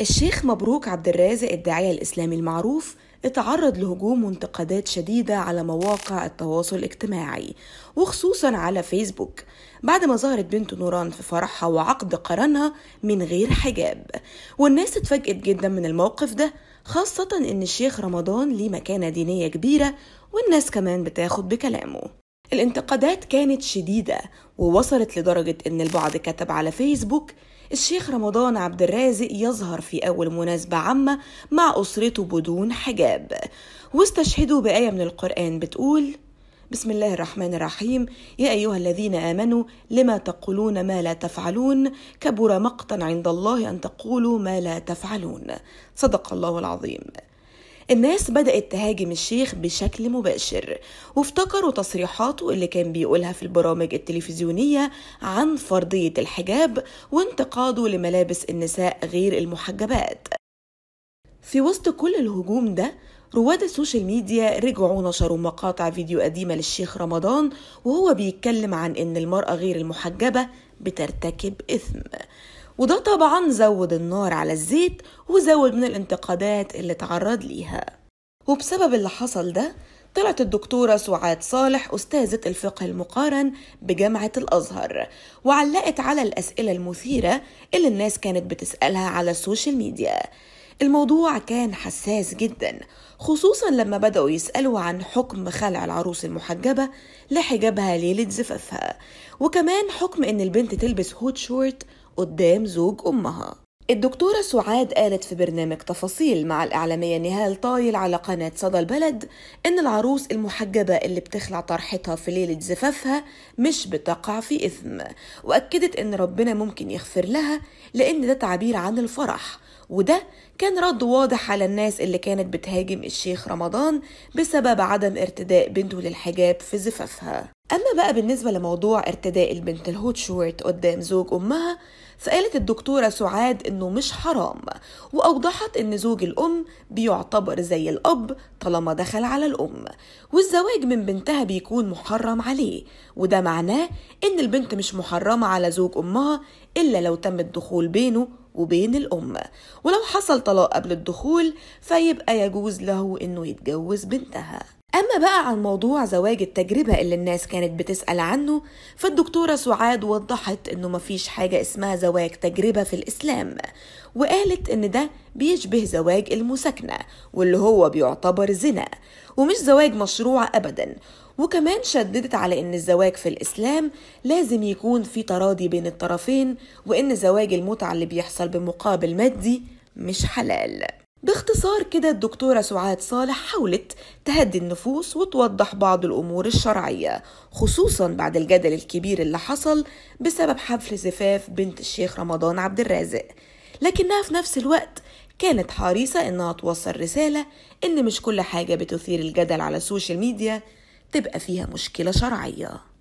الشيخ مبروك عبد الرازق الداعية الإسلامي المعروف اتعرض لهجوم وانتقادات شديدة على مواقع التواصل الاجتماعي وخصوصا على فيسبوك بعد ما ظهرت بنت نوران في فرحها وعقد قرنها من غير حجاب والناس اتفاجئت جدا من الموقف ده خاصة ان الشيخ رمضان ليه مكانة دينية كبيرة والناس كمان بتاخد بكلامه الانتقادات كانت شديدة ووصلت لدرجة إن البعض كتب على فيسبوك الشيخ رمضان عبد الرازق يظهر في أول مناسبة عامة مع أسرته بدون حجاب واستشهدوا بآية من القرآن بتقول بسم الله الرحمن الرحيم يا أيها الذين آمنوا لما تقولون ما لا تفعلون كبر مقتا عند الله أن تقولوا ما لا تفعلون صدق الله العظيم الناس بدأت تهاجم الشيخ بشكل مباشر وافتكروا تصريحاته اللي كان بيقولها في البرامج التلفزيونية عن فرضية الحجاب وانتقاده لملابس النساء غير المحجبات في وسط كل الهجوم ده رواد السوشيال ميديا رجعوا نشروا مقاطع فيديو قديمة للشيخ رمضان وهو بيتكلم عن إن المرأة غير المحجبة بترتكب إثم وده طبعا زود النار على الزيت وزود من الانتقادات اللي اتعرض ليها وبسبب اللي حصل ده طلعت الدكتورة سعاد صالح أستاذة الفقه المقارن بجامعة الأزهر وعلقت على الأسئلة المثيرة اللي الناس كانت بتسألها على السوشيال ميديا الموضوع كان حساس جدا خصوصا لما بدأوا يسألوا عن حكم خلع العروس المحجبة لحجابها ليلة زفافها وكمان حكم إن البنت تلبس هوت شورت قدام زوج أمها الدكتورة سعاد قالت في برنامج تفاصيل مع الإعلامية نهال طايل على قناة صدى البلد إن العروس المحجبة اللي بتخلع طرحتها في ليلة زفافها مش بتقع في إثم وأكدت إن ربنا ممكن يغفر لها لأن ده تعبير عن الفرح وده كان رد واضح على الناس اللي كانت بتهاجم الشيخ رمضان بسبب عدم ارتداء بنته للحجاب في زفافها أما بقى بالنسبة لموضوع ارتداء البنت الهوت شورت قدام زوج أمها فقالت الدكتورة سعاد إنه مش حرام وأوضحت إن زوج الأم بيعتبر زي الأب طالما دخل على الأم والزواج من بنتها بيكون محرم عليه وده معناه إن البنت مش محرمة على زوج أمها إلا لو تم الدخول بينه وبين الأم ولو حصل طلاق قبل الدخول فيبقى يجوز له إنه يتجوز بنتها أما بقى عن موضوع زواج التجربة اللي الناس كانت بتسأل عنه فالدكتورة سعاد وضحت إنه مفيش حاجة اسمها زواج تجربة في الإسلام وقالت إن ده بيشبه زواج المساكنة واللي هو بيعتبر زنا ومش زواج مشروع أبدا وكمان شددت على إن الزواج في الإسلام لازم يكون في تراضي بين الطرفين وإن زواج المتعة اللي بيحصل بمقابل مادي مش حلال باختصار كده الدكتورة سعاد صالح حاولت تهدي النفوس وتوضح بعض الأمور الشرعية خصوصا بعد الجدل الكبير اللي حصل بسبب حفل زفاف بنت الشيخ رمضان عبد الرازق لكنها في نفس الوقت كانت حريصة إنها توصل رسالة إن مش كل حاجة بتثير الجدل على السوشيال ميديا تبقى فيها مشكلة شرعية